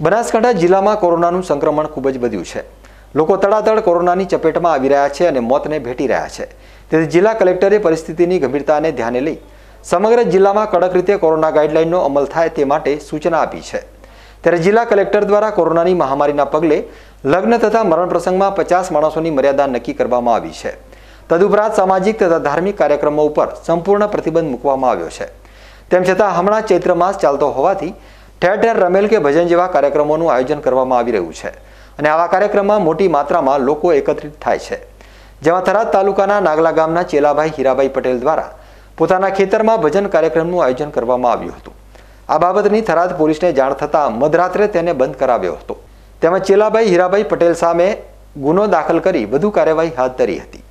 બનાસકાંઠા જિલ્લામાં કોરોનાનું સંક્રમણ ખૂબ જ વધ્યું છે લોકો તડાતડ કોરોનાની ચપેટમાં આવી રહ્યા છે અને મોતને ભેટી રહ્યા છે તેથી જિલ્લા કલેક્ટરે પરિસ્થિતિની ગંભીરતાને ધ્યાને લઈ સમગ્ર જિલ્લામાં કડક રીતે કોરોના ગાઈડલાઇનનો અમલ થાય તે માટે સૂચના આપી છે ત્યારે જિલ્લા કલેક્ટર દ્વારા કોરોનાની મહામારીના પગલે લગ્ન તથા મરણ પ્રસંગમાં પચાસ માણસોની મર્યાદા નક્કી કરવામાં આવી છે તદુપરાંત સામાજિક તથા ધાર્મિક કાર્યક્રમો ઉપર સંપૂર્ણ પ્રતિબંધ મૂકવામાં આવ્યો છે તેમ છતાં હમણાં ચૈત્ર માસ ચાલતો હોવાથી ઠેર ઠેર રમેલ કે ભજન જેવા કાર્યક્રમોનું આયોજન કરવામાં આવી રહ્યું છે અને આવા કાર્યક્રમમાં મોટી માત્રામાં લોકો એકત્રિત થાય છે જેમાં થરાદ તાલુકાના નાગલા ગામના ચેલાભાઈ હીરાભાઈ પટેલ દ્વારા પોતાના ખેતરમાં ભજન કાર્યક્રમનું આયોજન કરવામાં આવ્યું હતું આ બાબતની થરાદ પોલીસને જાણ થતાં મધરાત્રે તેને બંધ કરાવ્યો હતો તેમજ ચેલાભાઈ હીરાભાઈ પટેલ સામે ગુનો દાખલ કરી વધુ કાર્યવાહી હાથ ધરી હતી